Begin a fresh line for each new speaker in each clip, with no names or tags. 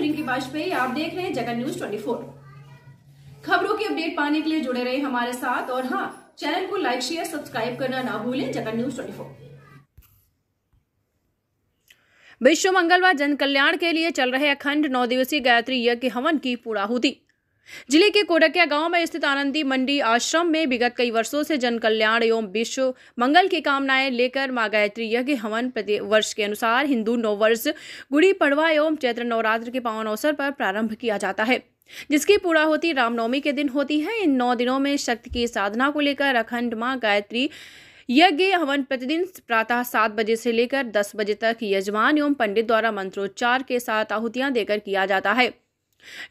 हूं रिंकी वाजपेयी आप देख रहे हैं जगन न्यूज 24 खबरों की अपडेट पाने के लिए जुड़े रहे हमारे साथ और हाँ चैनल को लाइक शेयर सब्सक्राइब करना ना भूलें जगन न्यूज ट्वेंटी विश्व मंगलवार जन कल्याण के लिए चल रहे अखंड नौ दिवसीय गायत्री यज्ञ हवन की पूरा पूर्णाहुति जिले के कोडकिया गांव में स्थित आनंदी मंडी आश्रम में विगत कई वर्षों से जन कल्याण एवं विश्व मंगल की कामनाएं लेकर माँ गायत्री यज्ञ हवन प्रति वर्ष के अनुसार हिंदू नववर्ष गुड़ी पड़वा एवं चैत्र नवरात्र के पावन अवसर पर प्रारंभ किया जाता है जिसकी पूरा होती रामनवमी के दिन होती है इन नौ दिनों में शक्ति की साधना को लेकर अखंड माँ गायत्री यज्ञ हवन प्रतिदिन प्रातः सात बजे से लेकर दस बजे तक यजमान एवं पंडित द्वारा मंत्रोच्चार के साथ आहुतियां देकर किया जाता है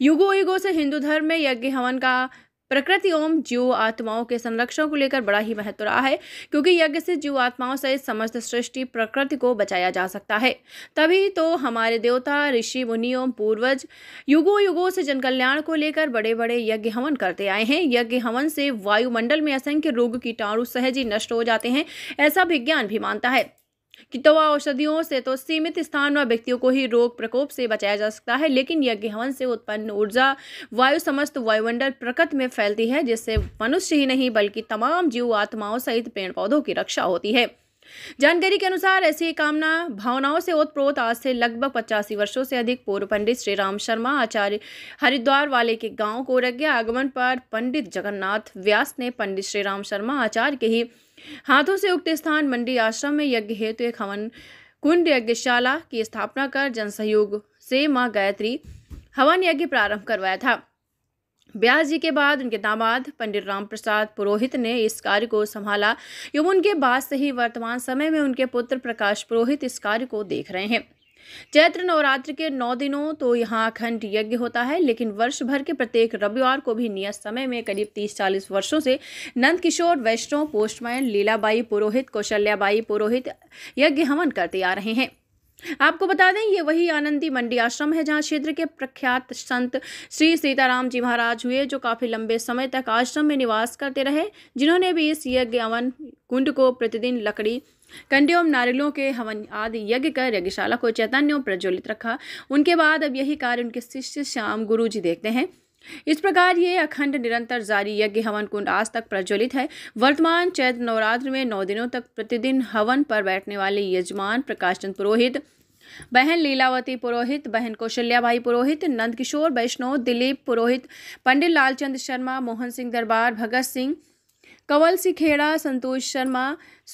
युगो युगो से हिंदू धर्म में यज्ञ हवन का प्रकृति ओम जीव आत्माओं के संरक्षण को लेकर बड़ा ही महत्व रहा है क्योंकि यज्ञ से जीव आत्माओं सहित समस्त सृष्टि प्रकृति को बचाया जा सकता है तभी तो हमारे देवता ऋषि मुनि ओम पूर्वज युगो युगों से जनकल्याण को लेकर बड़े बड़े यज्ञ हवन करते आए हैं यज्ञ हवन से वायुमंडल में असंख्य रोग कीटाणु सहज ही नष्ट हो जाते हैं ऐसा विज्ञान भी मानता है कि दवा तो औषधियों से तो सीमित स्थान व व्यक्तियों को ही रोग प्रकोप से बचाया जा सकता है लेकिन यज्ञ हवन से उत्पन्न ऊर्जा वायु समस्त वायुमंडल प्रकृति में फैलती है जिससे मनुष्य ही नहीं बल्कि तमाम जीव आत्माओं सहित पेड़ पौधों की रक्षा होती है जानकारी के अनुसार ऐसी कामना भावनाओं से ओतप्रोत आज से लगभग पचासी वर्षों से अधिक पूर्व पंडित श्री राम शर्मा आचार्य हरिद्वार वाले के गांव को रज्ञा आगमन पर पंडित जगन्नाथ व्यास ने पंडित श्री राम शर्मा आचार्य के ही हाथों से उक्त स्थान मंडी आश्रम में यज्ञ हेतु एक हवन कुंड यज्ञशाला की स्थापना कर जन सहयोग से माँ गायत्री हवन यज्ञ प्रारंभ करवाया था ब्यास जी के बाद उनके दामाद पंडित राम प्रसाद पुरोहित ने इस कार्य को संभाला एवं उनके बाद से ही वर्तमान समय में उनके पुत्र प्रकाश पुरोहित इस कार्य को देख रहे हैं चैत्र नवरात्र के नौ दिनों तो यहाँ अखंड यज्ञ होता है लेकिन वर्ष भर के प्रत्येक रविवार को भी नियत समय में करीब तीस चालीस वर्षों से नंदकिशोर वैष्णव पोस्टमैन लीलाबाई पुरोहित कौशल्याबाई पुरोहित यज्ञ हवन करते आ रहे हैं आपको बता दें ये वही आनंदी मंडी आश्रम है जहाँ क्षेत्र के प्रख्यात संत श्री सीताराम जी महाराज हुए जो काफी लंबे समय तक आश्रम में निवास करते रहे जिन्होंने भी इस यज्ञ अवन कुंड को प्रतिदिन लकड़ी कंडे नारियलों के हवन आदि यज्ञ कर यज्ञशाला को चैतन्य और प्रज्वलित रखा उनके बाद अब यही कार्य उनके शिष्य श्याम गुरु जी देखते हैं इस प्रकार ये अखंड निरंतर जारी यज्ञ हवन कुंड आज तक प्रज्वलित है वर्तमान चैत्र नवरात्र में नौ दिनों तक प्रतिदिन हवन पर बैठने वाले यजमान प्रकाश चंद पुरोहित बहन लीलावती पुरोहित बहन कौशल्याबाई पुरोहित नंदकिशोर वैष्णव दिलीप पुरोहित पंडित लालचंद शर्मा मोहन सिंह दरबार भगत सिंह कंवल सिखेड़ा संतोष शर्मा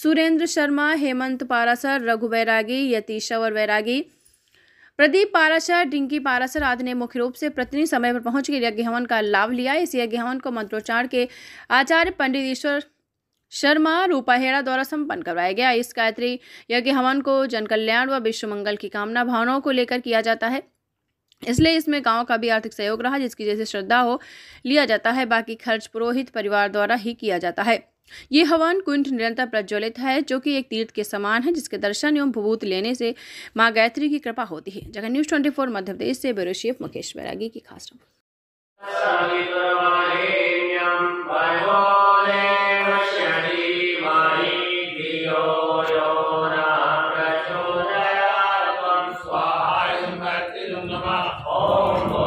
सुरेंद्र शर्मा हेमंत पारासर रघु वैरागी यतीश और वैरागी प्रदीप पारासर डिंकी पारासर आदि ने मुख्य रूप से प्रतिनिधि समय पर पहुंच के यज्ञ हवन का लाभ लिया इस यज्ञ हवन को मंत्रोच्चार के आचार्य पंडित ईश्वर शर्मा रूपाहेड़ा द्वारा संपन्न करवाया गया इस गायत्री यज्ञ हवन को जनकल्याण व विश्व मंगल की कामना भावनाओं को लेकर किया जाता है इसलिए इसमें गांव का भी आर्थिक सहयोग रहा जिसकी जैसे श्रद्धा हो लिया जाता है बाकी खर्च पुरोहित परिवार द्वारा ही किया जाता है ये हवन कुंड निरंतर प्रज्वलित है जो कि एक तीर्थ के समान है जिसके दर्शन एवं भूभूत लेने से माँ गायत्री की कृपा होती है जगह news twenty four Madhya Pradesh से ब्यूरो शेफ मुकेश बैरागी की खास रिपोर्ट not